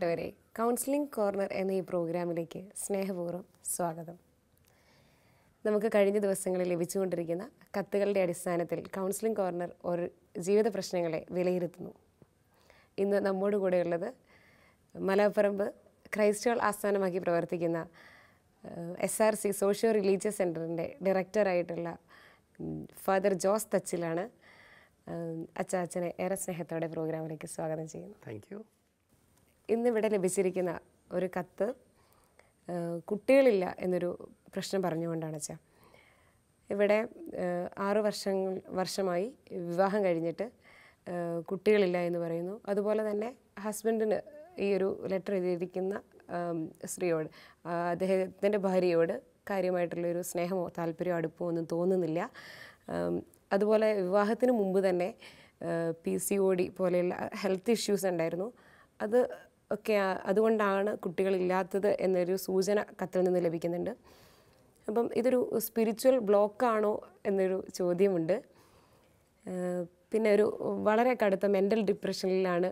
പ്രിയപ്പെട്ടവരെ counselling corner എന്ന ഈ പ്രോഗ്രാമിലേക്ക് സ്നേഹപൂർവ്വം സ്വാഗതം നമുക്ക് കഴിഞ്ഞ ദിവസങ്ങളിൽ ലഭിച്ചുകൊണ്ടിരിക്കുന്ന കത്തുകളുടെ അടിസ്ഥാനത്തിൽ കൗൺസിലിംഗ് കോർണർ ഒരു ജീവിത പ്രശ്നങ്ങളെ വിലയിരുത്തുന്നു ഇന്ന് നമ്മോട് കൂടെയുള്ളത് മലപ്പറമ്പ് ക്രൈസ്റ്റ് ആസ്ഥാനമാക്കി പ്രവർത്തിക്കുന്ന S R C socio religious സെൻറ്ററിൻ്റെ ഡയറക്ടറായിട്ടുള്ള ഫാദർ ജോസ് തച്ചിലാണ് അച്ചാച്ചനെ ഏറെ സ്നേഹത്തോടെ പ്രോഗ്രാമിലേക്ക് സ്വാഗതം ചെയ്യുന്നു താങ്ക് ഇന്നിവിടെ ലഭിച്ചിരിക്കുന്ന ഒരു കത്ത് കുട്ടികളില്ല എന്നൊരു പ്രശ്നം പറഞ്ഞുകൊണ്ടാണ് അച്ഛാ ഇവിടെ ആറ് വർഷം വർഷമായി വിവാഹം കഴിഞ്ഞിട്ട് കുട്ടികളില്ല എന്ന് പറയുന്നു അതുപോലെ തന്നെ ഹസ്ബൻഡിന് ഈ ഒരു ലെറ്റർ എഴുതിയിരിക്കുന്ന സ്ത്രീയോട് അദ്ദേഹത്തിൻ്റെ ഭാര്യയോട് കാര്യമായിട്ടുള്ളൊരു സ്നേഹമോ താല്പര്യമോ അടുപ്പമോ ഒന്നും തോന്നുന്നില്ല അതുപോലെ വിവാഹത്തിന് മുമ്പ് തന്നെ പി സി ഒ ഡി പോലെയുള്ള ഹെൽത്ത് ഇഷ്യൂസ് ഉണ്ടായിരുന്നു അത് ഒക്കെ അതുകൊണ്ടാണ് കുട്ടികളില്ലാത്തത് എന്നൊരു സൂചന കത്തിൽ നിന്ന് ലഭിക്കുന്നുണ്ട് അപ്പം ഇതൊരു സ്പിരിച്വൽ ബ്ലോക്കാണോ എന്നൊരു ചോദ്യമുണ്ട് പിന്നെ ഒരു വളരെ കടുത്ത മെൻ്റൽ ഡിപ്രഷനിലാണ്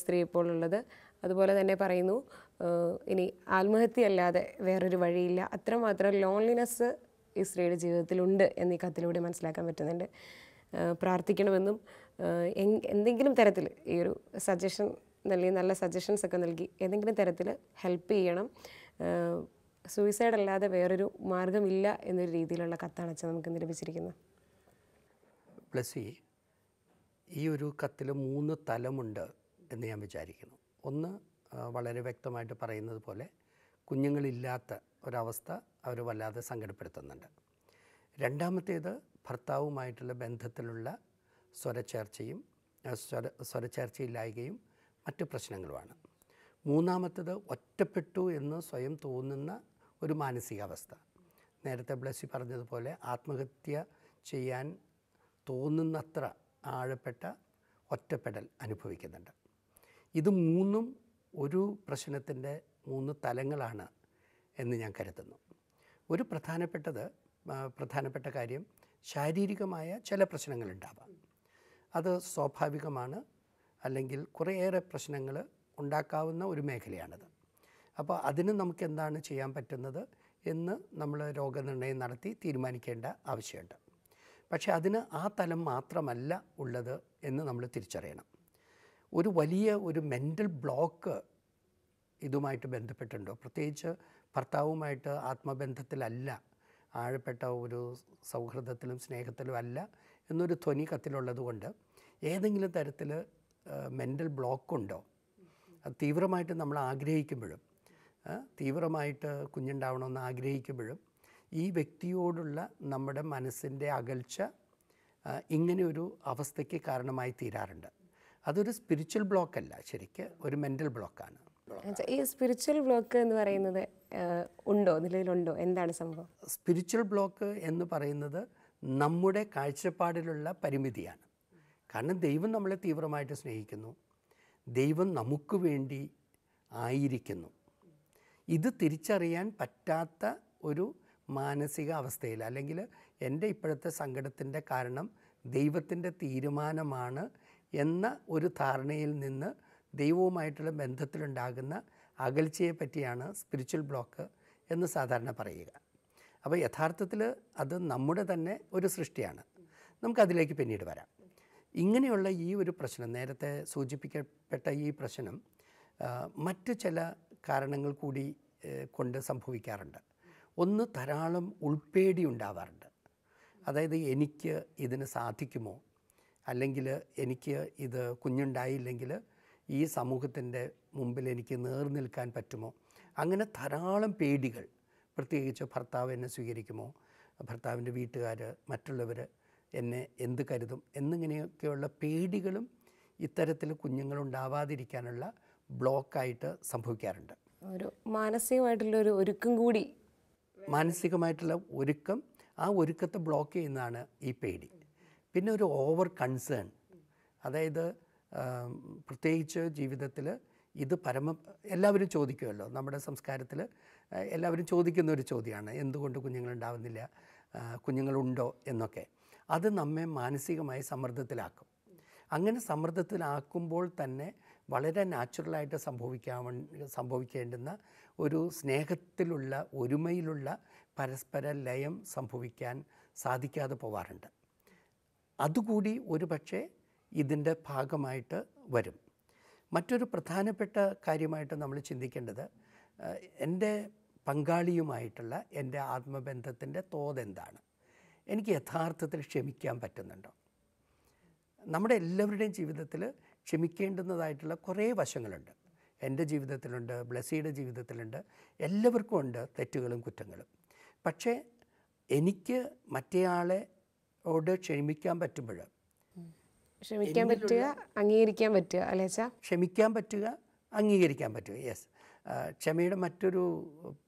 സ്ത്രീ ഇപ്പോൾ ഉള്ളത് അതുപോലെ തന്നെ പറയുന്നു ഇനി ആത്മഹത്യ അല്ലാതെ വേറൊരു വഴിയില്ല അത്രമാത്രം ലോൺലിനെസ് ഈ സ്ത്രീയുടെ ജീവിതത്തിലുണ്ട് എന്ന് ഈ കത്തിലൂടെ മനസ്സിലാക്കാൻ പറ്റുന്നുണ്ട് പ്രാർത്ഥിക്കണമെന്നും എന്തെങ്കിലും തരത്തിൽ ഈ ഒരു സജഷൻ നൽകി നല്ല സജഷൻസ് ഒക്കെ നൽകി ഏതെങ്കിലും തരത്തിൽ ഹെൽപ്പ് ചെയ്യണം സൂയിസൈഡ് അല്ലാതെ വേറൊരു മാർഗമില്ല എന്നൊരു രീതിയിലുള്ള കത്താണ് അച്ഛൻ നമുക്ക് ഇന്ന് ലഭിച്ചിരിക്കുന്നത് പ്ലസ് ഈ ഒരു കത്തിൽ മൂന്ന് തലമുണ്ട് എന്ന് ഞാൻ വിചാരിക്കുന്നു ഒന്ന് വളരെ വ്യക്തമായിട്ട് പറയുന്നത് പോലെ കുഞ്ഞുങ്ങളില്ലാത്ത ഒരവസ്ഥ അവർ വല്ലാതെ സങ്കടപ്പെടുത്തുന്നുണ്ട് രണ്ടാമത്തേത് ഭർത്താവുമായിട്ടുള്ള ബന്ധത്തിലുള്ള സ്വരചേർച്ചയും സ്വര സ്വരചേർച്ചയില്ലായ്കയും മറ്റ് പ്രശ്നങ്ങളുമാണ് മൂന്നാമത്തത് ഒറ്റപ്പെട്ടു എന്ന് സ്വയം തോന്നുന്ന ഒരു മാനസികാവസ്ഥ നേരത്തെ ബ്ലസ്സി പറഞ്ഞതുപോലെ ആത്മഹത്യ ചെയ്യാൻ തോന്നുന്നത്ര ആഴപ്പെട്ട ഒറ്റപ്പെടൽ അനുഭവിക്കുന്നുണ്ട് ഇത് മൂന്നും ഒരു പ്രശ്നത്തിൻ്റെ മൂന്ന് തലങ്ങളാണ് എന്ന് ഞാൻ കരുതുന്നു ഒരു പ്രധാനപ്പെട്ടത് പ്രധാനപ്പെട്ട കാര്യം ശാരീരികമായ ചില പ്രശ്നങ്ങളുണ്ടാവാം അത് സ്വാഭാവികമാണ് അല്ലെങ്കിൽ കുറേയേറെ പ്രശ്നങ്ങൾ ഉണ്ടാക്കാവുന്ന ഒരു മേഖലയാണിത് അപ്പോൾ അതിന് നമുക്ക് എന്താണ് ചെയ്യാൻ പറ്റുന്നത് എന്ന് നമ്മൾ രോഗനിർണയം നടത്തി തീരുമാനിക്കേണ്ട ആവശ്യമുണ്ട് പക്ഷേ അതിന് ആ തലം മാത്രമല്ല ഉള്ളത് എന്ന് നമ്മൾ തിരിച്ചറിയണം ഒരു വലിയ ഒരു മെൻ്റൽ ബ്ലോക്ക് ഇതുമായിട്ട് ബന്ധപ്പെട്ടുണ്ടോ പ്രത്യേകിച്ച് ഭർത്താവുമായിട്ട് ആത്മബന്ധത്തിലല്ല ആഴപ്പെട്ട ഒരു സൗഹൃദത്തിലും സ്നേഹത്തിലും അല്ല എന്നൊരു ധ്വനി കത്തിലുള്ളത് കൊണ്ട് ഏതെങ്കിലും തരത്തിൽ മെൻ്റൽ ബ്ലോക്കുണ്ടോ അത് തീവ്രമായിട്ട് നമ്മൾ ആഗ്രഹിക്കുമ്പോഴും തീവ്രമായിട്ട് കുഞ്ഞുണ്ടാവണമെന്ന് ആഗ്രഹിക്കുമ്പോഴും ഈ വ്യക്തിയോടുള്ള നമ്മുടെ മനസ്സിൻ്റെ അകൽച്ച ഇങ്ങനെയൊരു അവസ്ഥയ്ക്ക് കാരണമായി തീരാറുണ്ട് അതൊരു സ്പിരിച്വൽ ബ്ലോക്കല്ല ശരിക്ക് ഒരു മെൻ്റൽ ബ്ലോക്കാണ് ഈ സ്പിരിച്വൽ ബ്ലോക്ക് എന്ന് പറയുന്നത് ഉണ്ടോ നിലവിലുണ്ടോ എന്താണ് സംഭവം സ്പിരിച്വൽ ബ്ലോക്ക് എന്ന് പറയുന്നത് നമ്മുടെ കാഴ്ചപ്പാടിലുള്ള പരിമിതിയാണ് കാരണം ദൈവം നമ്മളെ തീവ്രമായിട്ട് സ്നേഹിക്കുന്നു ദൈവം നമുക്ക് വേണ്ടി ആയിരിക്കുന്നു ഇത് തിരിച്ചറിയാൻ പറ്റാത്ത ഒരു മാനസിക അവസ്ഥയിൽ അല്ലെങ്കിൽ എൻ്റെ ഇപ്പോഴത്തെ സങ്കടത്തിൻ്റെ കാരണം ദൈവത്തിൻ്റെ തീരുമാനമാണ് എന്ന ഒരു ധാരണയിൽ നിന്ന് ദൈവവുമായിട്ടുള്ള ബന്ധത്തിലുണ്ടാകുന്ന അകൽച്ചയെ പറ്റിയാണ് സ്പിരിച്വൽ ബ്ലോക്ക് എന്ന് സാധാരണ പറയുക അപ്പോൾ യഥാർത്ഥത്തിൽ അത് നമ്മുടെ തന്നെ ഒരു സൃഷ്ടിയാണ് നമുക്കതിലേക്ക് പിന്നീട് വരാം ഇങ്ങനെയുള്ള ഈ ഒരു പ്രശ്നം നേരത്തെ സൂചിപ്പിക്കപ്പെട്ട ഈ പ്രശ്നം മറ്റു ചില കാരണങ്ങൾ കൂടി കൊണ്ട് സംഭവിക്കാറുണ്ട് ഒന്ന് ധാരാളം ഉൾപ്പേടി ഉണ്ടാവാറുണ്ട് അതായത് എനിക്ക് ഇതിന് സാധിക്കുമോ അല്ലെങ്കിൽ എനിക്ക് ഇത് കുഞ്ഞുണ്ടായില്ലെങ്കിൽ ഈ സമൂഹത്തിൻ്റെ മുമ്പിൽ എനിക്ക് നേർനിൽക്കാൻ പറ്റുമോ അങ്ങനെ ധാരാളം പേടികൾ പ്രത്യേകിച്ച് ഭർത്താവ് എന്നെ സ്വീകരിക്കുമോ ഭർത്താവിൻ്റെ വീട്ടുകാർ മറ്റുള്ളവർ എന്നെ എന്ത് കരുതും എന്നിങ്ങനെയൊക്കെയുള്ള പേടികളും ഇത്തരത്തിൽ കുഞ്ഞുങ്ങളുണ്ടാവാതിരിക്കാനുള്ള ബ്ലോക്കായിട്ട് സംഭവിക്കാറുണ്ട് ഒരു മാനസികമായിട്ടുള്ള ഒരു ഒരുക്കം കൂടി മാനസികമായിട്ടുള്ള ഒരുക്കം ആ ഒരുക്കത്തെ ബ്ലോക്ക് ചെയ്യുന്നതാണ് ഈ പേടി പിന്നെ ഒരു ഓവർ കൺസേൺ അതായത് പ്രത്യേകിച്ച് ജീവിതത്തിൽ ഇത് പരമ എല്ലാവരും ചോദിക്കുമല്ലോ നമ്മുടെ സംസ്കാരത്തിൽ എല്ലാവരും ചോദിക്കുന്ന ഒരു ചോദ്യമാണ് എന്തുകൊണ്ട് കുഞ്ഞുങ്ങളുണ്ടാവുന്നില്ല കുഞ്ഞുങ്ങളുണ്ടോ എന്നൊക്കെ അത് നമ്മെ മാനസികമായി സമ്മർദ്ദത്തിലാക്കും അങ്ങനെ സമ്മർദ്ദത്തിലാക്കുമ്പോൾ തന്നെ വളരെ നാച്ചുറലായിട്ട് സംഭവിക്കാവ സംഭവിക്കേണ്ടുന്ന ഒരു സ്നേഹത്തിലുള്ള ഒരുമയിലുള്ള പരസ്പര ലയം സംഭവിക്കാൻ സാധിക്കാതെ പോവാറുണ്ട് അതുകൂടി ഒരു പക്ഷേ ഇതിൻ്റെ ഭാഗമായിട്ട് വരും മറ്റൊരു പ്രധാനപ്പെട്ട കാര്യമായിട്ട് നമ്മൾ ചിന്തിക്കേണ്ടത് എൻ്റെ പങ്കാളിയുമായിട്ടുള്ള എൻ്റെ ആത്മബന്ധത്തിൻ്റെ തോതെന്താണ് എനിക്ക് യഥാർത്ഥത്തിൽ ക്ഷമിക്കാൻ പറ്റുന്നുണ്ടോ നമ്മുടെ എല്ലാവരുടെയും ജീവിതത്തിൽ ക്ഷമിക്കേണ്ടുന്നതായിട്ടുള്ള കുറേ വശങ്ങളുണ്ട് എൻ്റെ ജീവിതത്തിലുണ്ട് ബ്ലസ്സിയുടെ ജീവിതത്തിലുണ്ട് എല്ലാവർക്കും ഉണ്ട് തെറ്റുകളും കുറ്റങ്ങളും പക്ഷേ എനിക്ക് മറ്റേയാളെ ഓട് ക്ഷമിക്കാൻ പറ്റുമ്പോൾ ക്ഷമിക്കാൻ പറ്റുക അംഗീകരിക്കാൻ പറ്റുക അല്ലേ ക്ഷമിക്കാൻ പറ്റുക അംഗീകരിക്കാൻ പറ്റുക യെസ് ക്ഷമയുടെ മറ്റൊരു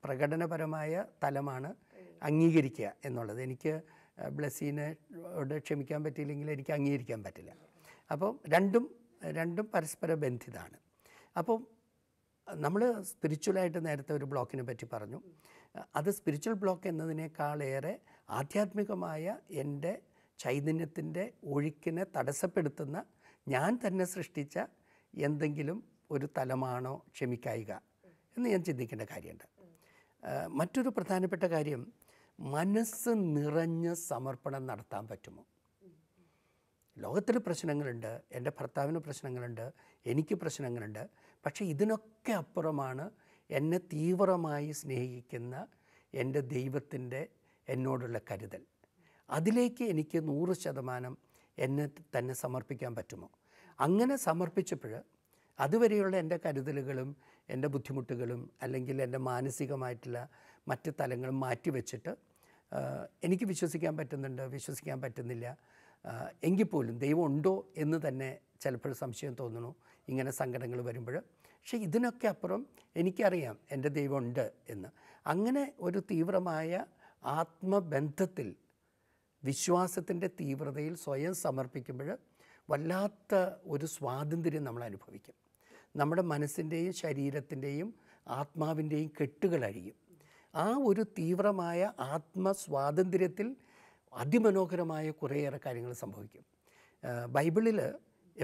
പ്രകടനപരമായ തലമാണ് അംഗീകരിക്കുക എന്നുള്ളത് എനിക്ക് ബ്ലസ്സിനോട് ക്ഷമിക്കാൻ പറ്റിയില്ലെങ്കിൽ എനിക്ക് അംഗീകരിക്കാൻ പറ്റില്ല അപ്പോൾ രണ്ടും രണ്ടും പരസ്പര ബന്ധിതാണ് അപ്പോൾ നമ്മൾ സ്പിരിച്വലായിട്ട് നേരത്തെ ഒരു ബ്ലോക്കിനെ പറ്റി പറഞ്ഞു അത് സ്പിരിച്വൽ ബ്ലോക്ക് എന്നതിനേക്കാളേറെ ആധ്യാത്മികമായ എൻ്റെ ചൈതന്യത്തിൻ്റെ ഒഴുക്കിനെ തടസ്സപ്പെടുത്തുന്ന ഞാൻ തന്നെ സൃഷ്ടിച്ച എന്തെങ്കിലും ഒരു തലമാണോ ക്ഷമിക്കായിക എന്ന് ഞാൻ ചിന്തിക്കേണ്ട കാര്യമുണ്ട് മറ്റൊരു പ്രധാനപ്പെട്ട കാര്യം മനസ്സ് നിറഞ്ഞ് സമർപ്പണം നടത്താൻ പറ്റുമോ ലോകത്തിൽ പ്രശ്നങ്ങളുണ്ട് എൻ്റെ ഭർത്താവിന് പ്രശ്നങ്ങളുണ്ട് എനിക്ക് പ്രശ്നങ്ങളുണ്ട് പക്ഷേ ഇതിനൊക്കെ അപ്പുറമാണ് എന്നെ തീവ്രമായി സ്നേഹിക്കുന്ന എൻ്റെ ദൈവത്തിൻ്റെ എന്നോടുള്ള കരുതൽ അതിലേക്ക് എനിക്ക് നൂറ് ശതമാനം എന്നെ തന്നെ സമർപ്പിക്കാൻ പറ്റുമോ അങ്ങനെ സമർപ്പിച്ചപ്പോൾ അതുവരെയുള്ള എൻ്റെ കരുതലുകളും എൻ്റെ ബുദ്ധിമുട്ടുകളും അല്ലെങ്കിൽ എൻ്റെ മാനസികമായിട്ടുള്ള മറ്റ് തലങ്ങളും മാറ്റിവെച്ചിട്ട് എനിക്ക് വിശ്വസിക്കാൻ പറ്റുന്നുണ്ട് വിശ്വസിക്കാൻ പറ്റുന്നില്ല എങ്കിൽ പോലും ദൈവം ഉണ്ടോ എന്ന് തന്നെ ചിലപ്പോൾ സംശയം തോന്നുന്നു ഇങ്ങനെ സങ്കടങ്ങൾ വരുമ്പോൾ പക്ഷേ ഇതിനൊക്കെ അപ്പുറം എനിക്കറിയാം എൻ്റെ ദൈവമുണ്ട് എന്ന് അങ്ങനെ ഒരു തീവ്രമായ ആത്മബന്ധത്തിൽ വിശ്വാസത്തിൻ്റെ തീവ്രതയിൽ സ്വയം സമർപ്പിക്കുമ്പോൾ വല്ലാത്ത ഒരു സ്വാതന്ത്ര്യം നമ്മൾ അനുഭവിക്കും നമ്മുടെ മനസ്സിൻ്റെയും ശരീരത്തിൻ്റെയും ആത്മാവിൻ്റെയും കെട്ടുകൾ അഴിയും ആ ഒരു തീവ്രമായ ആത്മസ്വാതന്ത്ര്യത്തിൽ അതിമനോഹരമായ കുറേയേറെ കാര്യങ്ങൾ സംഭവിക്കും ബൈബിളിൽ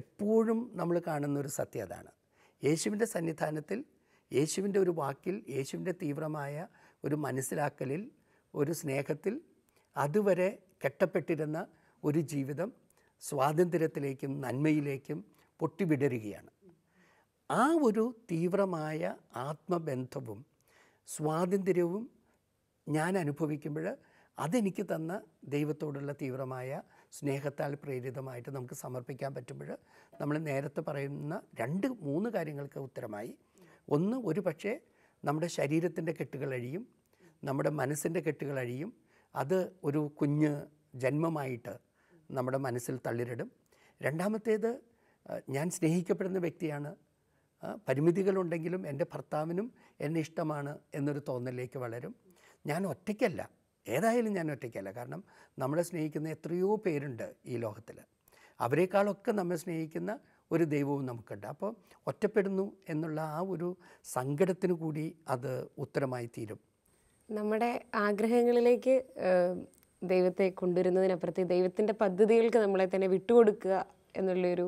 എപ്പോഴും നമ്മൾ കാണുന്ന ഒരു സത്യം അതാണ് യേശുവിൻ്റെ സന്നിധാനത്തിൽ യേശുവിൻ്റെ ഒരു വാക്കിൽ യേശുവിൻ്റെ തീവ്രമായ ഒരു മനസ്സിലാക്കലിൽ ഒരു സ്നേഹത്തിൽ അതുവരെ കെട്ടപ്പെട്ടിരുന്ന ഒരു ജീവിതം സ്വാതന്ത്ര്യത്തിലേക്കും നന്മയിലേക്കും പൊട്ടിവിടരുകയാണ് ആ ഒരു തീവ്രമായ ആത്മബന്ധവും സ്വാതന്ത്ര്യവും ഞാൻ അനുഭവിക്കുമ്പോൾ അതെനിക്ക് തന്ന ദൈവത്തോടുള്ള തീവ്രമായ സ്നേഹത്താൽ പ്രേരിതമായിട്ട് നമുക്ക് സമർപ്പിക്കാൻ പറ്റുമ്പോൾ നമ്മൾ നേരത്തെ പറയുന്ന രണ്ട് മൂന്ന് കാര്യങ്ങൾക്ക് ഉത്തരമായി ഒന്ന് ഒരു പക്ഷേ നമ്മുടെ ശരീരത്തിൻ്റെ കെട്ടുകൾ അഴിയും നമ്മുടെ മനസ്സിൻ്റെ കെട്ടുകൾ അഴിയും അത് ഒരു കുഞ്ഞ് ജന്മമായിട്ട് നമ്മുടെ മനസ്സിൽ തള്ളിരിടും രണ്ടാമത്തേത് ഞാൻ സ്നേഹിക്കപ്പെടുന്ന വ്യക്തിയാണ് പരിമിതികളുണ്ടെങ്കിലും എൻ്റെ ഭർത്താവിനും എന്നെ ഇഷ്ടമാണ് എന്നൊരു തോന്നലിലേക്ക് വളരും ഞാൻ ഒറ്റയ്ക്കല്ല ഏതായാലും ഞാൻ ഒറ്റയ്ക്കല്ല കാരണം നമ്മളെ സ്നേഹിക്കുന്ന എത്രയോ പേരുണ്ട് ഈ ലോകത്തിൽ അവരെക്കാളൊക്കെ നമ്മെ സ്നേഹിക്കുന്ന ഒരു ദൈവവും നമുക്കുണ്ട് അപ്പോൾ ഒറ്റപ്പെടുന്നു എന്നുള്ള ആ ഒരു സങ്കടത്തിന് കൂടി അത് ഉത്തരമായി തീരും നമ്മുടെ ആഗ്രഹങ്ങളിലേക്ക് ദൈവത്തെ കൊണ്ടുവരുന്നതിനപ്പുറത്ത് ദൈവത്തിൻ്റെ പദ്ധതികൾക്ക് നമ്മളെ തന്നെ വിട്ടുകൊടുക്കുക എന്നുള്ളൊരു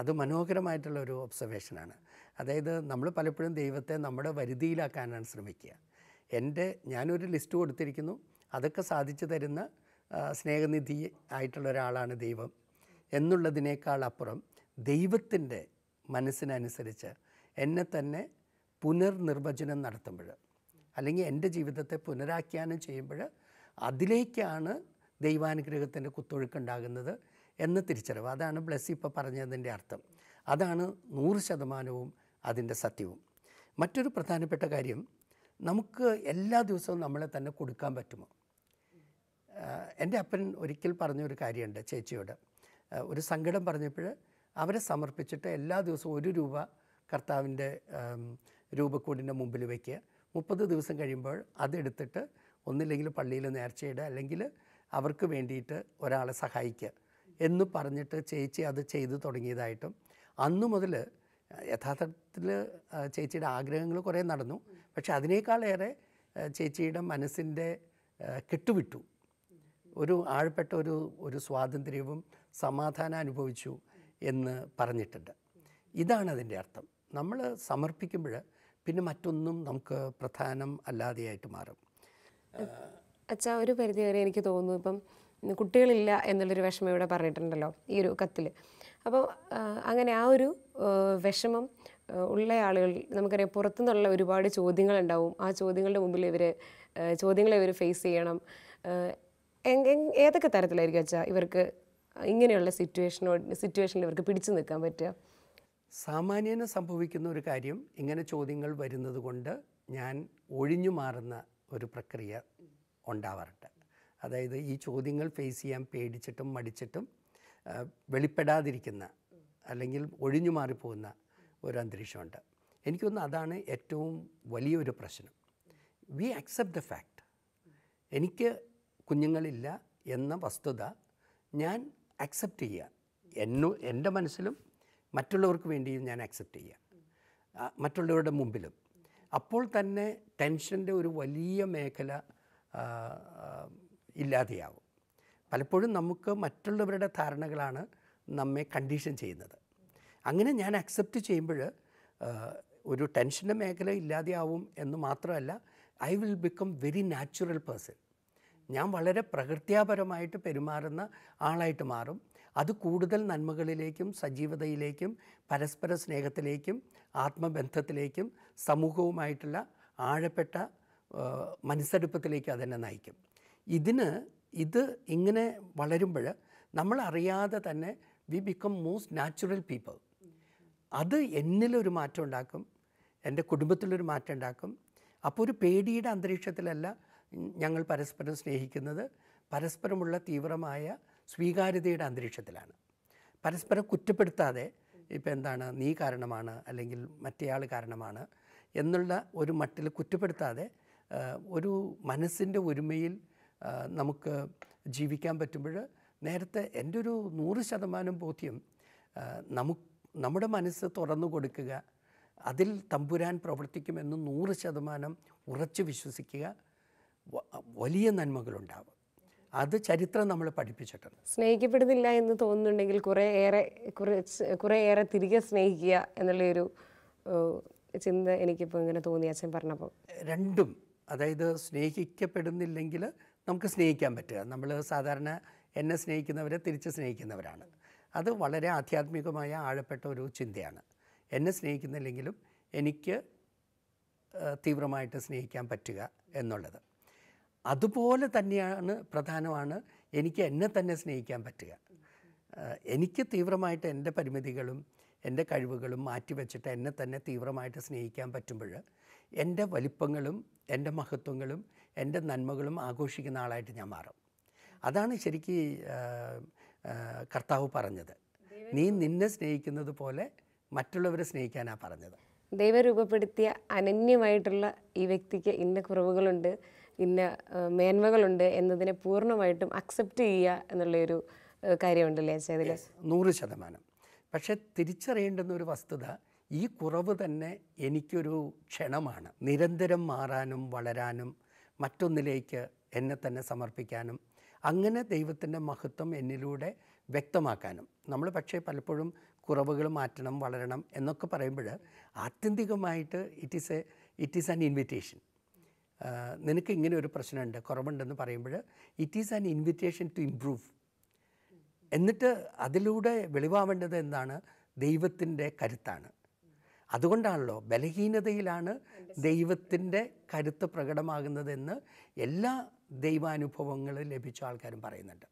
അത് മനോഹരമായിട്ടുള്ള ഒരു ഒബ്സർവേഷനാണ് അതായത് നമ്മൾ പലപ്പോഴും ദൈവത്തെ നമ്മുടെ വരുതിയിലാക്കാനാണ് ശ്രമിക്കുക എൻ്റെ ഞാനൊരു ലിസ്റ്റ് കൊടുത്തിരിക്കുന്നു അതൊക്കെ സാധിച്ചു തരുന്ന സ്നേഹനിധി ആയിട്ടുള്ള ഒരാളാണ് ദൈവം എന്നുള്ളതിനേക്കാൾ അപ്പുറം ദൈവത്തിൻ്റെ മനസ്സിനനുസരിച്ച് എന്നെ തന്നെ പുനർനിർവചനം നടത്തുമ്പോൾ അല്ലെങ്കിൽ എൻ്റെ ജീവിതത്തെ പുനരാഖ്യാനം ചെയ്യുമ്പോൾ അതിലേക്കാണ് ദൈവാനുഗ്രഹത്തിൻ്റെ കുത്തൊഴുക്കുണ്ടാകുന്നത് എന്ന തിരിച്ചറിവ് അതാണ് ബ്ലസ് ഇപ്പോൾ പറഞ്ഞതിൻ്റെ അർത്ഥം അതാണ് നൂറ് ശതമാനവും അതിൻ്റെ സത്യവും മറ്റൊരു പ്രധാനപ്പെട്ട കാര്യം നമുക്ക് എല്ലാ ദിവസവും നമ്മളെ തന്നെ കൊടുക്കാൻ പറ്റുമോ എൻ്റെ അപ്പൻ ഒരിക്കൽ പറഞ്ഞൊരു കാര്യമുണ്ട് ചേച്ചിയോട് ഒരു സങ്കടം പറഞ്ഞപ്പോൾ അവരെ സമർപ്പിച്ചിട്ട് എല്ലാ ദിവസവും ഒരു രൂപ കർത്താവിൻ്റെ രൂപക്കൂടിൻ്റെ മുമ്പിൽ വയ്ക്കുക മുപ്പത് ദിവസം കഴിയുമ്പോൾ അതെടുത്തിട്ട് ഒന്നില്ലെങ്കിൽ പള്ളിയിൽ നേർച്ചയിടുക അല്ലെങ്കിൽ അവർക്ക് വേണ്ടിയിട്ട് ഒരാളെ സഹായിക്കുക എന്ന് പറഞ്ഞിട്ട് ചേച്ചി അത് ചെയ്തു തുടങ്ങിയതായിട്ടും അന്നു മുതൽ യഥാർത്ഥത്തിൽ ചേച്ചിയുടെ ആഗ്രഹങ്ങൾ കുറേ നടന്നു പക്ഷെ അതിനേക്കാളേറെ ചേച്ചിയുടെ മനസ്സിൻ്റെ കെട്ടുവിട്ടു ഒരു ആഴപ്പെട്ട ഒരു ഒരു സ്വാതന്ത്ര്യവും സമാധാനം അനുഭവിച്ചു എന്ന് പറഞ്ഞിട്ടുണ്ട് ഇതാണ് അതിൻ്റെ അർത്ഥം നമ്മൾ സമർപ്പിക്കുമ്പോൾ പിന്നെ മറ്റൊന്നും നമുക്ക് പ്രധാനം അല്ലാതെയായിട്ട് മാറും അച്ഛാ ഒരു പരിധി വരെ എനിക്ക് തോന്നുന്നു ഇപ്പം കുട്ടികളില്ല എന്നുള്ളൊരു വിഷമം ഇവിടെ പറഞ്ഞിട്ടുണ്ടല്ലോ ഈ ഒരു കത്തിൽ അപ്പോൾ അങ്ങനെ ആ ഒരു വിഷമം ഉള്ള ആളുകൾ നമുക്കറിയാം പുറത്തുനിന്നുള്ള ഒരുപാട് ചോദ്യങ്ങളുണ്ടാവും ആ ചോദ്യങ്ങളുടെ മുമ്പിൽ ഇവർ ചോദ്യങ്ങളെ ഇവർ ഫേസ് ചെയ്യണം ഏതൊക്കെ തരത്തിലായിരിക്കും അച്ഛാ ഇവർക്ക് ഇങ്ങനെയുള്ള സിറ്റുവേഷനോട് സിറ്റുവേഷനിൽ ഇവർക്ക് പിടിച്ചു നിൽക്കാൻ പറ്റുക സാമാന്യന സംഭവിക്കുന്ന ഒരു കാര്യം ഇങ്ങനെ ചോദ്യങ്ങൾ വരുന്നത് കൊണ്ട് ഞാൻ ഒഴിഞ്ഞു മാറുന്ന ഒരു പ്രക്രിയ ഉണ്ടാവാറുണ്ട് അതായത് ഈ ചോദ്യങ്ങൾ ഫേസ് ചെയ്യാൻ പേടിച്ചിട്ടും മടിച്ചിട്ടും വെളിപ്പെടാതിരിക്കുന്ന അല്ലെങ്കിൽ ഒഴിഞ്ഞു മാറിപ്പോകുന്ന ഒരു അന്തരീക്ഷമുണ്ട് എനിക്കൊന്ന് അതാണ് ഏറ്റവും വലിയൊരു പ്രശ്നം വി അക്സെപ്റ്റ് ദ ഫാക്റ്റ് എനിക്ക് കുഞ്ഞുങ്ങളില്ല എന്ന വസ്തുത ഞാൻ അക്സെപ്റ്റ് ചെയ്യുക എന്നു എൻ്റെ മനസ്സിലും മറ്റുള്ളവർക്ക് വേണ്ടിയും ഞാൻ അക്സെപ്റ്റ് ചെയ്യുക മറ്റുള്ളവരുടെ മുമ്പിലും അപ്പോൾ തന്നെ ടെൻഷൻ്റെ ഒരു വലിയ മേഖല ഇല്ലാതെയാവും പലപ്പോഴും നമുക്ക് മറ്റുള്ളവരുടെ ധാരണകളാണ് നമ്മെ കണ്ടീഷൻ ചെയ്യുന്നത് അങ്ങനെ ഞാൻ അക്സെപ്റ്റ് ചെയ്യുമ്പോൾ ഒരു ടെൻഷൻ്റെ മേഖല ഇല്ലാതെയാവും എന്ന് മാത്രമല്ല I will become very natural person ഞാൻ വളരെ പ്രകൃത്യാപരമായിട്ട് പെരുമാറുന്ന ആളായിട്ട് മാറും അത് കൂടുതൽ നന്മകളിലേക്കും സജീവതയിലേക്കും പരസ്പര സ്നേഹത്തിലേക്കും ആത്മബന്ധത്തിലേക്കും സമൂഹവുമായിട്ടുള്ള ആഴപ്പെട്ട മനസ്സെടുപ്പത്തിലേക്ക് അതെന്നെ നയിക്കും ഇതിന് ഇത് ഇങ്ങനെ വളരുമ്പോൾ നമ്മളറിയാതെ തന്നെ we become most natural people അത് എന്നിലൊരു മാറ്റം ഉണ്ടാക്കും എൻ്റെ കുടുംബത്തിലൊരു മാറ്റം ഉണ്ടാക്കും അപ്പോൾ ഒരു പേടിയുടെ അന്തരീക്ഷത്തിലല്ല ഞങ്ങൾ പരസ്പരം സ്നേഹിക്കുന്നത് പരസ്പരമുള്ള തീവ്രമായ സ്വീകാര്യതയുടെ അന്തരീക്ഷത്തിലാണ് പരസ്പരം കുറ്റപ്പെടുത്താതെ ഇപ്പം എന്താണ് നീ കാരണമാണ് അല്ലെങ്കിൽ മറ്റേയാൾ കാരണമാണ് എന്നുള്ള ഒരു മട്ടിൽ കുറ്റപ്പെടുത്താതെ ഒരു മനസ്സിൻ്റെ ഒരുമയിൽ നമുക്ക് ജീവിക്കാൻ പറ്റുമ്പോൾ നേരത്തെ എൻ്റെ ഒരു നൂറ് ശതമാനം ബോധ്യം നമുക്ക് നമ്മുടെ മനസ്സ് തുറന്നു കൊടുക്കുക അതിൽ തമ്പുരാൻ പ്രവർത്തിക്കുമെന്ന് നൂറ് ശതമാനം ഉറച്ചു വിശ്വസിക്കുക വലിയ നന്മകളുണ്ടാവും അത് ചരിത്രം നമ്മൾ പഠിപ്പിച്ചിട്ടുണ്ട് സ്നേഹിക്കപ്പെടുന്നില്ല എന്ന് തോന്നുന്നുണ്ടെങ്കിൽ കുറേ ഏറെ കുറച്ച് കുറേ ഏറെ തിരികെ സ്നേഹിക്കുക എന്നുള്ളൊരു ചിന്ത എനിക്കിപ്പോൾ ഇങ്ങനെ തോന്നി അച്ഛൻ പറഞ്ഞപ്പോൾ രണ്ടും അതായത് സ്നേഹിക്കപ്പെടുന്നില്ലെങ്കിൽ നമുക്ക് സ്നേഹിക്കാൻ പറ്റുക നമ്മൾ സാധാരണ എന്നെ സ്നേഹിക്കുന്നവരെ തിരിച്ച് സ്നേഹിക്കുന്നവരാണ് അത് വളരെ ആധ്യാത്മികമായ ആഴപ്പെട്ട ഒരു ചിന്തയാണ് എന്നെ സ്നേഹിക്കുന്നില്ലെങ്കിലും എനിക്ക് തീവ്രമായിട്ട് സ്നേഹിക്കാൻ പറ്റുക എന്നുള്ളത് അതുപോലെ തന്നെയാണ് പ്രധാനമാണ് എനിക്ക് എന്നെ തന്നെ സ്നേഹിക്കാൻ പറ്റുക എനിക്ക് തീവ്രമായിട്ട് എൻ്റെ പരിമിതികളും എൻ്റെ കഴിവുകളും മാറ്റിവെച്ചിട്ട് എന്നെ തന്നെ തീവ്രമായിട്ട് സ്നേഹിക്കാൻ പറ്റുമ്പോൾ എൻ്റെ വലിപ്പങ്ങളും എൻ്റെ മഹത്വങ്ങളും എൻ്റെ നന്മകളും ആഘോഷിക്കുന്ന ആളായിട്ട് ഞാൻ മാറും അതാണ് ശരിക്ക് കർത്താവ് പറഞ്ഞത് നീ നിന്നെ സ്നേഹിക്കുന്നത് പോലെ മറ്റുള്ളവരെ സ്നേഹിക്കാനാണ് പറഞ്ഞത് ദൈവരൂപപ്പെടുത്തിയ അനന്യമായിട്ടുള്ള ഈ വ്യക്തിക്ക് ഇന്ന കുറവുകളുണ്ട് ഇന്ന മേന്മകളുണ്ട് എന്നതിനെ പൂർണ്ണമായിട്ടും അക്സെപ്റ്റ് ചെയ്യുക എന്നുള്ളൊരു കാര്യമുണ്ടല്ലേ അതിൽ നൂറ് ശതമാനം പക്ഷേ തിരിച്ചറിയേണ്ടുന്ന ഒരു വസ്തുത ഈ കുറവ് തന്നെ എനിക്കൊരു ക്ഷണമാണ് നിരന്തരം മാറാനും വളരാനും മറ്റൊന്നിലേക്ക് എന്നെ തന്നെ സമർപ്പിക്കാനും അങ്ങനെ ദൈവത്തിൻ്റെ മഹത്വം എന്നിലൂടെ വ്യക്തമാക്കാനും നമ്മൾ പക്ഷേ പലപ്പോഴും കുറവുകൾ മാറ്റണം വളരണം എന്നൊക്കെ പറയുമ്പോൾ ആത്യന്തികമായിട്ട് it is a it is an invitation നിനക്ക് ഇങ്ങനെ ഒരു പ്രശ്നമുണ്ട് കുറവുണ്ടെന്ന് പറയുമ്പോൾ it is an invitation to improve എന്നിട്ട് അതിലൂടെ വെളിവാവേണ്ടത് എന്താണ് ദൈവത്തിൻ്റെ കരുത്താണ് അതുകൊണ്ടാണല്ലോ ബലഹീനതയിലാണ് ദൈവത്തിൻ്റെ കരുത്ത് പ്രകടമാകുന്നതെന്ന് എല്ലാ ദൈവാനുഭവങ്ങളും ലഭിച്ച ആൾക്കാരും പറയുന്നുണ്ട്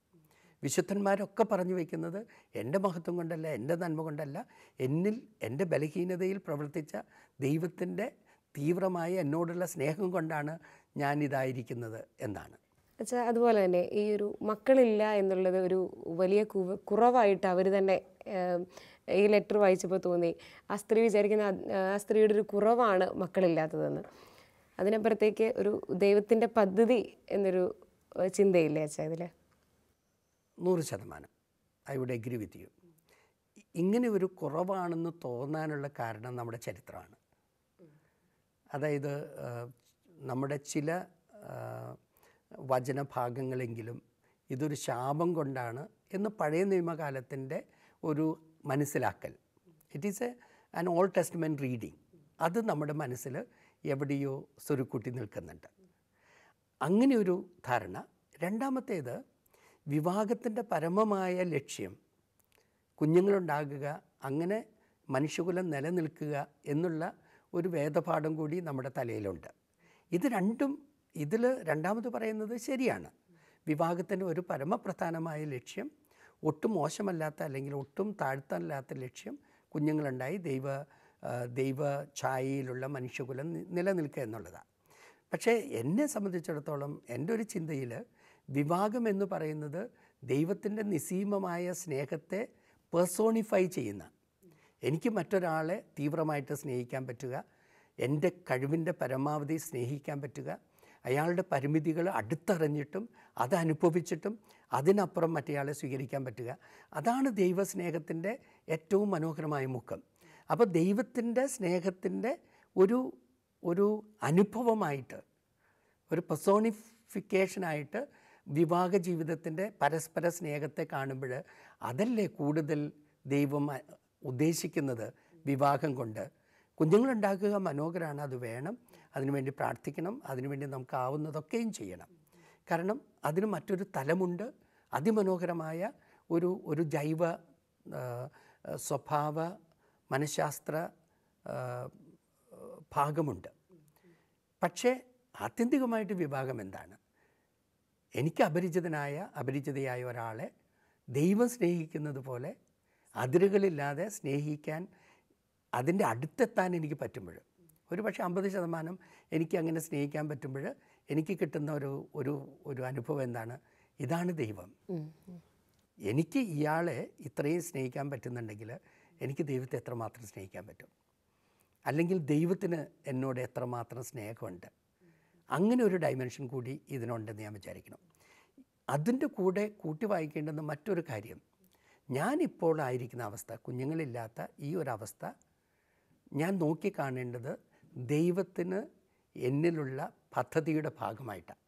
വിശുദ്ധന്മാരൊക്കെ പറഞ്ഞു വയ്ക്കുന്നത് എൻ്റെ മഹത്വം കൊണ്ടല്ല എൻ്റെ നന്മ കൊണ്ടല്ല എന്നിൽ എൻ്റെ ബലഹീനതയിൽ പ്രവർത്തിച്ച ദൈവത്തിൻ്റെ തീവ്രമായ എന്നോടുള്ള സ്നേഹം കൊണ്ടാണ് ഞാൻ ഇതായിരിക്കുന്നത് എന്നാണ് അച്ഛാ അതുപോലെ തന്നെ ഈ ഒരു മക്കളില്ല എന്നുള്ളത് ഒരു വലിയ കുറവായിട്ട് അവർ തന്നെ ഈ ലെറ്റർ വായിച്ചപ്പോൾ തോന്നി ആ സ്ത്രീ വിചാരിക്കുന്ന ആ സ്ത്രീയുടെ ഒരു കുറവാണ് മക്കളില്ലാത്തതെന്ന് അതിനപ്പുറത്തേക്ക് ഒരു ദൈവത്തിൻ്റെ പദ്ധതി എന്നൊരു ചിന്തയില്ലേ അച്ഛാ ഇതിൽ നൂറ് ശതമാനം I would agree with you ഇങ്ങനെ ഒരു കുറവാണെന്ന് തോന്നാനുള്ള കാരണം നമ്മുടെ ചരിത്രമാണ് അതായത് നമ്മുടെ ചില വചനഭാഗങ്ങളെങ്കിലും ഇതൊരു ശാപം കൊണ്ടാണ് എന്ന് പഴയ നിയമകാലത്തിൻ്റെ ഒരു മനസ്സിലാക്കൽ it is a an old testament reading അത് നമ്മുടെ മനസ്സിൽ എവിടെയോ സ്വരുക്കൂട്ടി നിൽക്കുന്നുണ്ട് അങ്ങനെ ഒരു ധാരണ രണ്ടാമത്തേത് വിവാഹത്തിൻ്റെ പരമമായ ലക്ഷ്യം കുഞ്ഞുങ്ങളുണ്ടാകുക അങ്ങനെ മനുഷ്യകുലം നിലനിൽക്കുക എന്നുള്ള ഒരു വേദപാഠം കൂടി നമ്മുടെ തലയിലുണ്ട് ഇത് രണ്ടും ഇതിൽ രണ്ടാമത് പറയുന്നത് ശരിയാണ് വിവാഹത്തിൻ്റെ ഒരു പരമപ്രധാനമായ ലക്ഷ്യം ഒട്ടും മോശമല്ലാത്ത അല്ലെങ്കിൽ ഒട്ടും താഴ്ത്താനില്ലാത്ത ലക്ഷ്യം കുഞ്ഞുങ്ങളുണ്ടായി ദൈവ ദൈവ ഛായയിലുള്ള മനുഷ്യകുലം നിലനിൽക്കുക എന്നുള്ളതാണ് പക്ഷേ എന്നെ സംബന്ധിച്ചിടത്തോളം എൻ്റെ ഒരു ചിന്തയിൽ വിവാഹം എന്ന് പറയുന്നത് ദൈവത്തിൻ്റെ നിസീമമായ സ്നേഹത്തെ പേഴ്സോണിഫൈ ചെയ്യുന്ന എനിക്ക് മറ്റൊരാളെ തീവ്രമായിട്ട് സ്നേഹിക്കാൻ പറ്റുക എൻ്റെ കഴിവിൻ്റെ പരമാവധി സ്നേഹിക്കാൻ പറ്റുക അയാളുടെ പരിമിതികൾ അടുത്തറിഞ്ഞിട്ടും അതനുഭവിച്ചിട്ടും അതിനപ്പുറം മറ്റേയാളെ സ്വീകരിക്കാൻ പറ്റുക അതാണ് ദൈവസ്നേഹത്തിൻ്റെ ഏറ്റവും മനോഹരമായ മുഖം അപ്പോൾ ദൈവത്തിൻ്റെ സ്നേഹത്തിൻ്റെ ഒരു ഒരു അനുഭവമായിട്ട് ഒരു പെസോണിഫിക്കേഷനായിട്ട് വിവാഹ ജീവിതത്തിൻ്റെ പരസ്പര സ്നേഹത്തെ കാണുമ്പോൾ അതല്ലേ കൂടുതൽ ദൈവം ഉദ്ദേശിക്കുന്നത് വിവാഹം കൊണ്ട് കുഞ്ഞുങ്ങളുണ്ടാക്കുക മനോഹരമാണ് അത് വേണം അതിനുവേണ്ടി പ്രാർത്ഥിക്കണം അതിനുവേണ്ടി നമുക്കാവുന്നതൊക്കെയും ചെയ്യണം കാരണം അതിന് മറ്റൊരു തലമുണ്ട് അതിമനോഹരമായ ഒരു ഒരു ജൈവ സ്വഭാവ മനഃശാസ്ത്ര ഭാഗമുണ്ട് പക്ഷേ ആത്യന്തികമായിട്ട് വിഭാഗം എന്താണ് എനിക്ക് അപരിചിതനായ അപരിചിതയായ ഒരാളെ ദൈവം സ്നേഹിക്കുന്നത് പോലെ അതിരുകളില്ലാതെ സ്നേഹിക്കാൻ അതിൻ്റെ അടുത്തെത്താൻ എനിക്ക് പറ്റുമ്പോഴും ഒരു പക്ഷേ അമ്പത് ശതമാനം എനിക്ക് അങ്ങനെ സ്നേഹിക്കാൻ പറ്റുമ്പോൾ എനിക്ക് കിട്ടുന്ന ഒരു ഒരു ഒരു അനുഭവം എന്താണ് ഇതാണ് ദൈവം എനിക്ക് ഇയാളെ ഇത്രയും സ്നേഹിക്കാൻ പറ്റുന്നുണ്ടെങ്കിൽ എനിക്ക് ദൈവത്തെ എത്രമാത്രം സ്നേഹിക്കാൻ പറ്റും അല്ലെങ്കിൽ ദൈവത്തിന് എന്നോട് എത്രമാത്രം സ്നേഹമുണ്ട് അങ്ങനെ ഒരു ഡയമെൻഷൻ കൂടി ഇതിനുണ്ടെന്ന് ഞാൻ വിചാരിക്കണം അതിൻ്റെ കൂടെ കൂട്ടി വായിക്കേണ്ടുന്ന മറ്റൊരു കാര്യം ഞാനിപ്പോൾ ആയിരിക്കുന്ന അവസ്ഥ കുഞ്ഞുങ്ങളില്ലാത്ത ഈ ഒരു അവസ്ഥ ഞാൻ നോക്കിക്കാണേണ്ടത് ദൈവത്തിന് എന്നിലുള്ള പദ്ധതിയുടെ ഭാഗമായിട്ടാണ്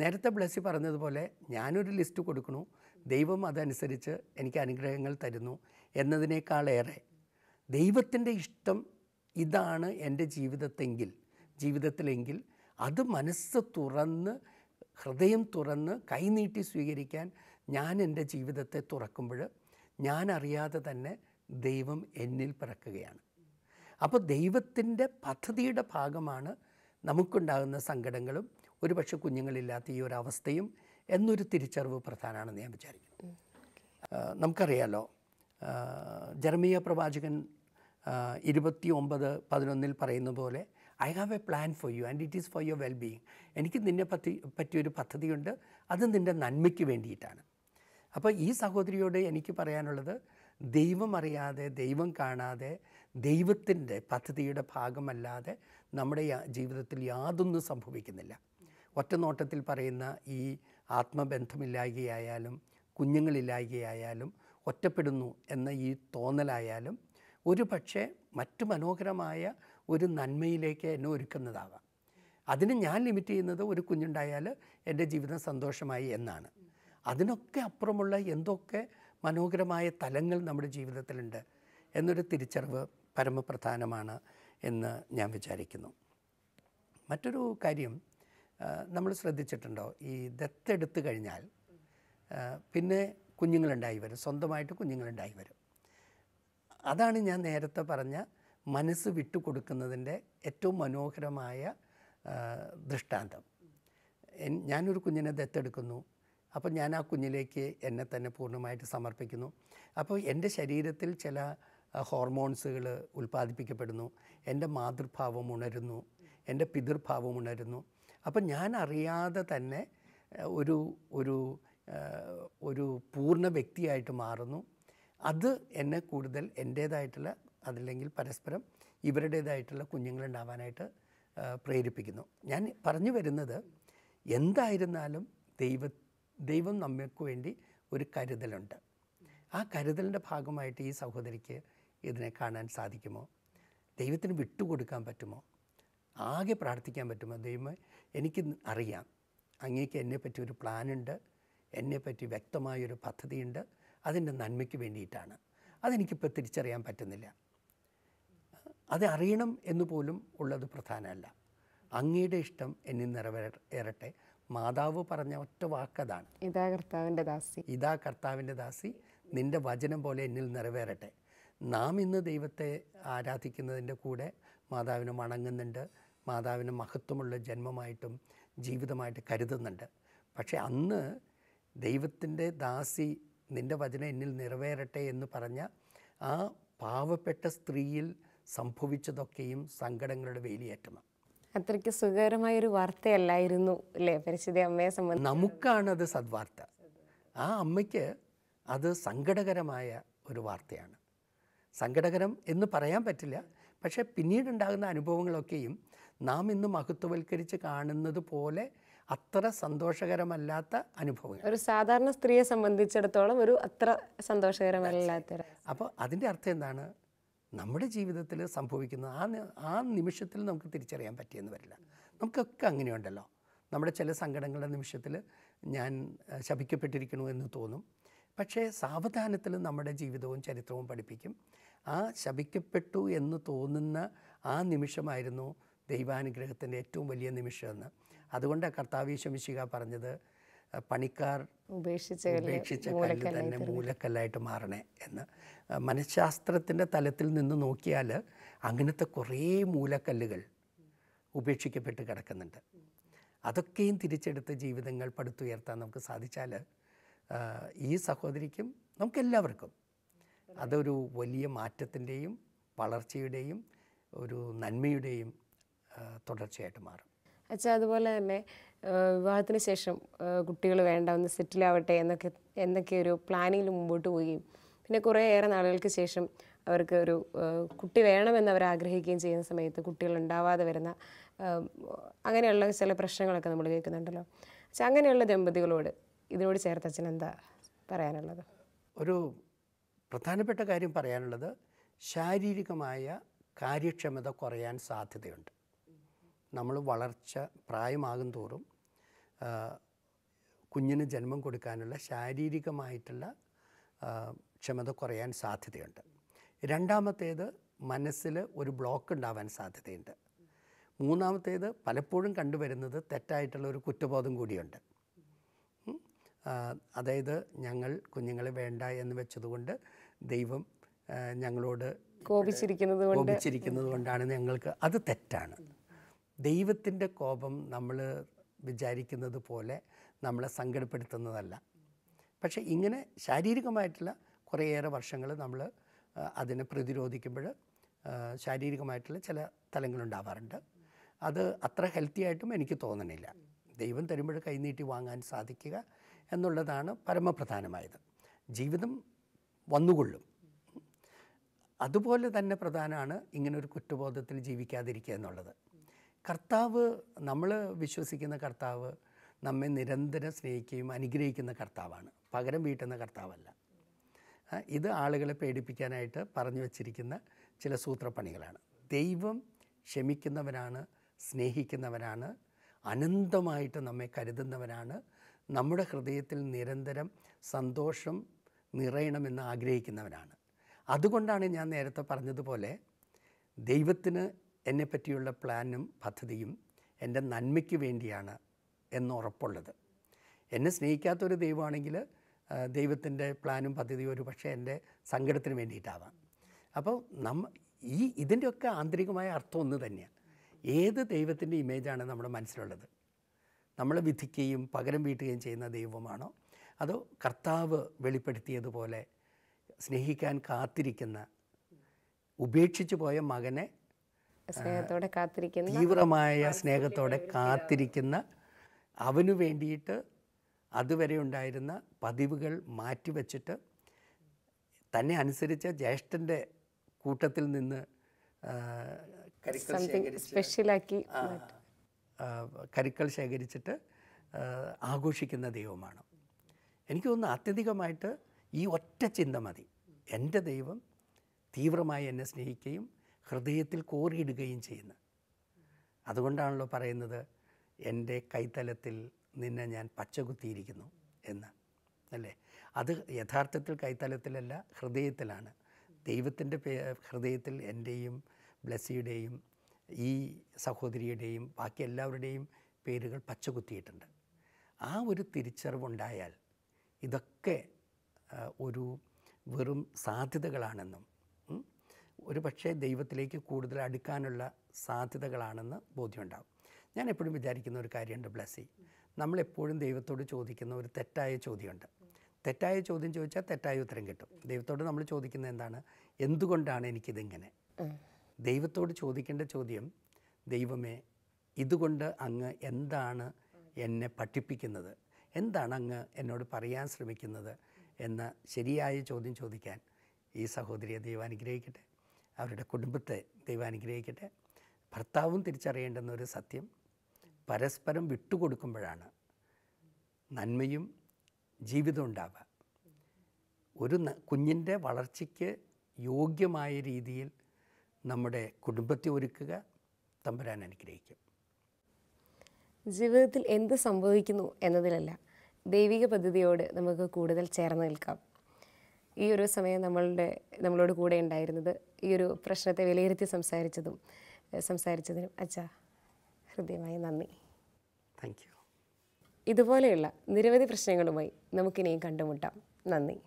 നേരത്തെ ബ്ലസ്സി പറഞ്ഞതുപോലെ ഞാനൊരു ലിസ്റ്റ് കൊടുക്കണു ദൈവം അതനുസരിച്ച് എനിക്ക് അനുഗ്രഹങ്ങൾ തരുന്നു എന്നതിനേക്കാളേറെ ദൈവത്തിൻ്റെ ഇഷ്ടം ഇതാണ് എൻ്റെ ജീവിതത്തെങ്കിൽ ജീവിതത്തിലെങ്കിൽ അത് മനസ്സ് തുറന്ന് ഹൃദയം തുറന്ന് കൈനീട്ടി സ്വീകരിക്കാൻ ഞാൻ എൻ്റെ ജീവിതത്തെ തുറക്കുമ്പോൾ ഞാൻ അറിയാതെ തന്നെ ദൈവം എന്നിൽ പിറക്കുകയാണ് അപ്പോൾ ദൈവത്തിൻ്റെ പദ്ധതിയുടെ ഭാഗമാണ് നമുക്കുണ്ടാകുന്ന സങ്കടങ്ങളും ഒരുപക്ഷെ കുഞ്ഞുങ്ങളില്ലാത്ത ഈ ഒരു അവസ്ഥയും എന്നൊരു തിരിച്ചറിവ് പ്രധാനമാണെന്ന് ഞാൻ വിചാരിക്കുന്നു നമുക്കറിയാലോ ജർമ്മീയ പ്രവാചകൻ ഇരുപത്തി ഒമ്പത് പതിനൊന്നിൽ പറയുന്ന പോലെ I have a plan for you and it is for your wellbeing എനിക്ക് നിന്നെ പറ്റി പറ്റിയൊരു പദ്ധതിയുണ്ട് അത് നിൻ്റെ നന്മയ്ക്ക് വേണ്ടിയിട്ടാണ് അപ്പോൾ ഈ സഹോദരിയോട് എനിക്ക് പറയാനുള്ളത് ദൈവം അറിയാതെ ദൈവം കാണാതെ ദൈവത്തിൻ്റെ പദ്ധതിയുടെ ഭാഗമല്ലാതെ നമ്മുടെ ജീവിതത്തിൽ യാതൊന്നും സംഭവിക്കുന്നില്ല ഒറ്റ നോട്ടത്തിൽ പറയുന്ന ഈ ആത്മബന്ധമില്ലായ്കയായാലും കുഞ്ഞുങ്ങളില്ലായ്കയായാലും ഒറ്റപ്പെടുന്നു എന്ന ഈ തോന്നലായാലും ഒരു പക്ഷേ മറ്റു മനോഹരമായ ഒരു നന്മയിലേക്ക് എന്നെ ഒരുക്കുന്നതാവാം അതിന് ഞാൻ ലിമിറ്റ് ചെയ്യുന്നത് ഒരു കുഞ്ഞുണ്ടായാൽ എൻ്റെ ജീവിതം സന്തോഷമായി എന്നാണ് അതിനൊക്കെ അപ്പുറമുള്ള എന്തൊക്കെ മനോഹരമായ തലങ്ങൾ നമ്മുടെ ജീവിതത്തിലുണ്ട് എന്നൊരു തിരിച്ചറിവ് പരമപ്രധാനമാണ് എന്ന് ഞാൻ വിചാരിക്കുന്നു മറ്റൊരു കാര്യം നമ്മൾ ശ്രദ്ധിച്ചിട്ടുണ്ടോ ഈ ദത്തെടുത്തു കഴിഞ്ഞാൽ പിന്നെ കുഞ്ഞുങ്ങളുണ്ടായി വരും സ്വന്തമായിട്ട് കുഞ്ഞുങ്ങളുണ്ടായി വരും അതാണ് ഞാൻ നേരത്തെ പറഞ്ഞ മനസ്സ് വിട്ടുകൊടുക്കുന്നതിൻ്റെ ഏറ്റവും മനോഹരമായ ദൃഷ്ടാന്തം ഞാനൊരു കുഞ്ഞിനെ ദത്തെടുക്കുന്നു അപ്പോൾ ഞാൻ ആ കുഞ്ഞിലേക്ക് എന്നെ തന്നെ പൂർണ്ണമായിട്ട് സമർപ്പിക്കുന്നു അപ്പോൾ എൻ്റെ ശരീരത്തിൽ ചില ഹോർമോൺസുകൾ ഉൽപ്പാദിപ്പിക്കപ്പെടുന്നു എൻ്റെ മാതൃഭാവം ഉണരുന്നു എൻ്റെ പിതൃഭാവം ഉണരുന്നു അപ്പം ഞാൻ അറിയാതെ തന്നെ ഒരു ഒരു ഒരു പൂർണ്ണ വ്യക്തിയായിട്ട് മാറുന്നു അത് എന്നെ കൂടുതൽ എൻ്റേതായിട്ടുള്ള അതല്ലെങ്കിൽ പരസ്പരം ഇവരുടേതായിട്ടുള്ള കുഞ്ഞുങ്ങളുണ്ടാവാനായിട്ട് പ്രേരിപ്പിക്കുന്നു ഞാൻ പറഞ്ഞു വരുന്നത് എന്തായിരുന്നാലും ദൈവ ദൈവം നമ്മൾക്ക് വേണ്ടി ഒരു കരുതലുണ്ട് ആ കരുതലിൻ്റെ ഭാഗമായിട്ട് ഈ സഹോദരിക്ക് ഇതിനെ കാണാൻ സാധിക്കുമോ ദൈവത്തിന് വിട്ടുകൊടുക്കാൻ പറ്റുമോ ആകെ പ്രാർത്ഥിക്കാൻ പറ്റുമോ ദൈവം എനിക്ക് അറിയാം അങ്ങേക്ക് എന്നെപ്പറ്റി ഒരു പ്ലാനുണ്ട് എന്നെപ്പറ്റി വ്യക്തമായൊരു പദ്ധതിയുണ്ട് അതിൻ്റെ നന്മയ്ക്ക് വേണ്ടിയിട്ടാണ് അതെനിക്കിപ്പോൾ തിരിച്ചറിയാൻ പറ്റുന്നില്ല അത് അറിയണം എന്ന് പോലും ഉള്ളത് പ്രധാനമല്ല അങ്ങയുടെ ഇഷ്ടം എന്നെ നിറവേറട്ടെ മാതാവ് പറഞ്ഞ ഒറ്റ വാക്കതാണ് ഇതാ കർത്താവിൻ്റെ ദാസി ഇതാ കർത്താവിൻ്റെ ദാസി നിന്റെ വചനം പോലെ എന്നിൽ നിറവേറട്ടെ നാം ഇന്ന് ദൈവത്തെ ആരാധിക്കുന്നതിൻ്റെ കൂടെ മാതാവിനെ വണങ്ങുന്നുണ്ട് മാതാവിന് മഹത്വമുള്ള ജന്മമായിട്ടും ജീവിതമായിട്ട് കരുതുന്നുണ്ട് പക്ഷേ അന്ന് ദൈവത്തിൻ്റെ ദാസി നിൻ്റെ വചനം എന്നിൽ നിറവേറട്ടെ എന്ന് പറഞ്ഞ ആ പാവപ്പെട്ട സ്ത്രീയിൽ സംഭവിച്ചതൊക്കെയും സങ്കടങ്ങളുടെ വേലിയേറ്റണം അത്രയ്ക്ക് സുഖകരമായ ഒരു വാർത്തയല്ലായിരുന്നു അല്ലേ പരിശുദ്ധ അമ്മയെ സംബന്ധിച്ച് നമുക്കാണത് സദ്വാർത്ത ആ അമ്മയ്ക്ക് അത് സങ്കടകരമായ ഒരു വാർത്തയാണ് സങ്കടകരം എന്ന് പറയാൻ പറ്റില്ല പക്ഷേ പിന്നീടുണ്ടാകുന്ന അനുഭവങ്ങളൊക്കെയും നാം ഇന്ന് മഹത്വവൽക്കരിച്ച് കാണുന്നത് പോലെ അത്ര സന്തോഷകരമല്ലാത്ത അനുഭവങ്ങൾ ഒരു സാധാരണ സ്ത്രീയെ സംബന്ധിച്ചിടത്തോളം ഒരു അത്ര സന്തോഷകരമല്ലാത്ത അപ്പോൾ അതിൻ്റെ അർത്ഥം എന്താണ് നമ്മുടെ ജീവിതത്തിൽ സംഭവിക്കുന്ന ആ ആ നിമിഷത്തിൽ നമുക്ക് തിരിച്ചറിയാൻ പറ്റിയെന്ന് വരില്ല നമുക്കൊക്കെ അങ്ങനെയുണ്ടല്ലോ നമ്മുടെ ചില സങ്കടങ്ങളുടെ നിമിഷത്തിൽ ഞാൻ ശപിക്കപ്പെട്ടിരിക്കണു എന്ന് തോന്നും പക്ഷേ സാവധാനത്തിൽ നമ്മുടെ ജീവിതവും ചരിത്രവും പഠിപ്പിക്കും ആ ശപിക്കപ്പെട്ടു എന്ന് തോന്നുന്ന ആ നിമിഷമായിരുന്നു ദൈവാനുഗ്രഹത്തിൻ്റെ ഏറ്റവും വലിയ നിമിഷമെന്ന് അതുകൊണ്ടാണ് കർത്താവീശമിശിക പറഞ്ഞത് പണിക്കാർ ഉപേക്ഷിച്ച ഉപേക്ഷിച്ച കല്ല് തന്നെ മൂലക്കല്ലായിട്ട് മാറണേ എന്ന് മനഃശാസ്ത്രത്തിൻ്റെ തലത്തിൽ നിന്ന് നോക്കിയാൽ അങ്ങനത്തെ കുറേ മൂലക്കല്ലുകൾ ഉപേക്ഷിക്കപ്പെട്ട് കിടക്കുന്നുണ്ട് അതൊക്കെയും തിരിച്ചെടുത്ത് ജീവിതങ്ങൾ പടുത്തുയർത്താൻ നമുക്ക് സാധിച്ചാൽ ഈ സഹോദരിക്കും നമുക്കെല്ലാവർക്കും അതൊരു വലിയ മാറ്റത്തിൻ്റെയും വളർച്ചയുടെയും ഒരു നന്മയുടെയും തുടർച്ചയായിട്ട് മാറും അച്ഛാ അതുപോലെ തന്നെ വിവാഹത്തിന് ശേഷം കുട്ടികൾ വേണ്ട ഒന്ന് സെറ്റിലാവട്ടെ എന്നൊക്കെ എന്നൊക്കെ ഒരു പ്ലാനിങ്ങിൽ മുമ്പോട്ട് പോവുകയും പിന്നെ കുറേ ഏറെ നാളുകൾക്ക് ശേഷം അവർക്ക് ഒരു കുട്ടി വേണമെന്ന് അവർ ആഗ്രഹിക്കുകയും ചെയ്യുന്ന സമയത്ത് കുട്ടികൾ ഉണ്ടാവാതെ വരുന്ന അങ്ങനെയുള്ള ചില പ്രശ്നങ്ങളൊക്കെ നമ്മൾ കേൾക്കുന്നുണ്ടല്ലോ അങ്ങനെയുള്ള ദമ്പതികളോട് ഇതിനോട് ചേർത്ത് അച്ഛൻ എന്താ പറയാനുള്ളത് ഒരു പ്രധാനപ്പെട്ട കാര്യം പറയാനുള്ളത് ശാരീരികമായ കാര്യക്ഷമത കുറയാൻ സാധ്യതയുണ്ട് നമ്മൾ വളർച്ച പ്രായമാകും തോറും കുഞ്ഞിന് ജന്മം കൊടുക്കാനുള്ള ശാരീരികമായിട്ടുള്ള ക്ഷമത കുറയാൻ സാധ്യതയുണ്ട് രണ്ടാമത്തേത് മനസ്സിൽ ഒരു ബ്ലോക്ക് ഉണ്ടാവാൻ സാധ്യതയുണ്ട് മൂന്നാമത്തേത് പലപ്പോഴും കണ്ടുവരുന്നത് തെറ്റായിട്ടുള്ള ഒരു കുറ്റബോധം കൂടിയുണ്ട് അതായത് ഞങ്ങൾ കുഞ്ഞുങ്ങളെ വേണ്ട എന്ന് വെച്ചതുകൊണ്ട് ദൈവം ഞങ്ങളോട് കോപിച്ചിരിക്കുന്നത് കോപിച്ചിരിക്കുന്നത് കൊണ്ടാണ് ഞങ്ങൾക്ക് അത് തെറ്റാണ് ദൈവത്തിൻ്റെ കോപം നമ്മൾ വിചാരിക്കുന്നത് പോലെ നമ്മളെ സങ്കടപ്പെടുത്തുന്നതല്ല പക്ഷേ ഇങ്ങനെ ശാരീരികമായിട്ടുള്ള കുറേയേറെ വർഷങ്ങൾ നമ്മൾ അതിനെ പ്രതിരോധിക്കുമ്പോൾ ശാരീരികമായിട്ടുള്ള ചില തലങ്ങളുണ്ടാവാറുണ്ട് അത് അത്ര ഹെൽത്തി ആയിട്ടും എനിക്ക് തോന്നണില്ല ദൈവം തരുമ്പോൾ കൈനീട്ടി വാങ്ങാൻ സാധിക്കുക എന്നുള്ളതാണ് പരമപ്രധാനമായത് ജീവിതം വന്നുകൊള്ളും അതുപോലെ തന്നെ പ്രധാനമാണ് ഇങ്ങനൊരു കുറ്റബോധത്തിൽ ജീവിക്കാതിരിക്കുക എന്നുള്ളത് കർത്താവ് നമ്മൾ വിശ്വസിക്കുന്ന കർത്താവ് നമ്മെ നിരന്തരം സ്നേഹിക്കുകയും അനുഗ്രഹിക്കുന്ന കർത്താവാണ് പകരം വീട്ടുന്ന കർത്താവല്ല ഇത് ആളുകളെ പേടിപ്പിക്കാനായിട്ട് പറഞ്ഞു വച്ചിരിക്കുന്ന ചില സൂത്രപ്പണികളാണ് ദൈവം ക്ഷമിക്കുന്നവനാണ് സ്നേഹിക്കുന്നവനാണ് അനന്തമായിട്ട് നമ്മെ കരുതുന്നവനാണ് നമ്മുടെ ഹൃദയത്തിൽ നിരന്തരം സന്തോഷം നിറയണമെന്ന് ആഗ്രഹിക്കുന്നവനാണ് അതുകൊണ്ടാണ് ഞാൻ നേരത്തെ പറഞ്ഞതുപോലെ ദൈവത്തിന് എന്നെപ്പറ്റിയുള്ള പ്ലാനും പദ്ധതിയും എൻ്റെ നന്മയ്ക്ക് വേണ്ടിയാണ് എന്നുറപ്പുള്ളത് എന്നെ സ്നേഹിക്കാത്തൊരു ദൈവമാണെങ്കിൽ ദൈവത്തിൻ്റെ പ്ലാനും പദ്ധതിയും ഒരു പക്ഷേ എൻ്റെ സങ്കടത്തിന് വേണ്ടിയിട്ടാവാം അപ്പോൾ നമ്മ ഈ ഇതിൻ്റെയൊക്കെ ആന്തരികമായ അർത്ഥം ഒന്ന് തന്നെയാണ് ഏത് ദൈവത്തിൻ്റെ ഇമേജാണ് നമ്മുടെ മനസ്സിലുള്ളത് നമ്മളെ വിധിക്കുകയും പകരം വീട്ടുകയും ചെയ്യുന്ന ദൈവമാണോ അതോ കർത്താവ് വെളിപ്പെടുത്തിയതുപോലെ സ്നേഹിക്കാൻ കാത്തിരിക്കുന്ന ഉപേക്ഷിച്ചു പോയ മകനെ സ്നേഹത്തോടെ കാത്തിരിക്കുന്ന തീവ്രമായ സ്നേഹത്തോടെ കാത്തിരിക്കുന്ന അവനു വേണ്ടിയിട്ട് അതുവരെ ഉണ്ടായിരുന്ന പതിവുകൾ മാറ്റിവെച്ചിട്ട് തന്നെ അനുസരിച്ച ജ്യേഷ്ഠൻ്റെ കൂട്ടത്തിൽ നിന്ന് സ്പെഷ്യലാക്കി കരുക്കൾ ശേഖരിച്ചിട്ട് ആഘോഷിക്കുന്ന ദൈവമാണ് എനിക്ക് തോന്നുന്നു ആത്യന്തികമായിട്ട് ഈ ഒറ്റ ചിന്ത മതി എൻ്റെ ദൈവം തീവ്രമായി എന്നെ സ്നേഹിക്കുകയും ഹൃദയത്തിൽ കോറിയിടുകയും ചെയ്യുന്നു അതുകൊണ്ടാണല്ലോ പറയുന്നത് എൻ്റെ കൈത്തലത്തിൽ നിന്നെ ഞാൻ പച്ചകുത്തിയിരിക്കുന്നു എന്ന് അല്ലേ അത് യഥാർത്ഥത്തിൽ കൈത്തലത്തിലല്ല ഹൃദയത്തിലാണ് ദൈവത്തിൻ്റെ പേ ഹൃദയത്തിൽ എൻ്റെയും ബ്ലസ്സിയുടെയും ഈ സഹോദരിയുടെയും ബാക്കി എല്ലാവരുടെയും പേരുകൾ പച്ചകുത്തിയിട്ടുണ്ട് ആ ഒരു തിരിച്ചറിവുണ്ടായാൽ ഇതൊക്കെ ഒരു വെറും സാധ്യതകളാണെന്നും ഒരു പക്ഷേ ദൈവത്തിലേക്ക് കൂടുതൽ അടുക്കാനുള്ള സാധ്യതകളാണെന്ന് ബോധ്യമുണ്ടാകും ഞാൻ എപ്പോഴും വിചാരിക്കുന്ന ഒരു കാര്യമുണ്ട് ബ്ലസ്സി നമ്മളെപ്പോഴും ദൈവത്തോട് ചോദിക്കുന്ന ഒരു തെറ്റായ ചോദ്യമുണ്ട് തെറ്റായ ചോദ്യം ചോദിച്ചാൽ തെറ്റായ ഉത്തരം കിട്ടും ദൈവത്തോട് നമ്മൾ ചോദിക്കുന്നത് എന്താണ് എന്തുകൊണ്ടാണ് എനിക്കിതിങ്ങനെ ദൈവത്തോട് ചോദിക്കേണ്ട ചോദ്യം ദൈവമേ ഇതുകൊണ്ട് അങ്ങ് എന്താണ് എന്നെ പഠിപ്പിക്കുന്നത് എന്താണ് അങ്ങ് എന്നോട് പറയാൻ ശ്രമിക്കുന്നത് എന്ന ശരിയായ ചോദ്യം ചോദിക്കാൻ ഈ സഹോദരിയെ ദൈവാനുഗ്രഹിക്കട്ടെ അവരുടെ കുടുംബത്തെ ദൈവാനുഗ്രഹിക്കട്ടെ ഭർത്താവും ഭർത്താവും ഒരു സത്യം പരസ്പരം വിട്ടുകൊടുക്കുമ്പോഴാണ് നന്മയും ജീവിതം ഉണ്ടാവുക ഒരു കുഞ്ഞിൻ്റെ വളർച്ചയ്ക്ക് യോഗ്യമായ രീതിയിൽ നമ്മുടെ കുടുംബത്തെ ഒരുക്കുക തമ്പുരാൻ അനുഗ്രഹിക്കും ജീവിതത്തിൽ എന്ത് സംഭവിക്കുന്നു എന്നതിലല്ല ദൈവിക പദ്ധതിയോട് നമുക്ക് കൂടുതൽ ചേർന്ന് നിൽക്കാം ഈ ഒരു സമയം നമ്മളുടെ നമ്മളോട് കൂടെ ഉണ്ടായിരുന്നത് ഈ ഒരു പ്രശ്നത്തെ വിലയിരുത്തി സംസാരിച്ചതും സംസാരിച്ചതിനും അച്ഛ ഹൃദ്യമായ നന്ദി താങ്ക് യു ഇതുപോലെയുള്ള നിരവധി പ്രശ്നങ്ങളുമായി നമുക്കിനിയും കണ്ടുമുട്ടാം നന്ദി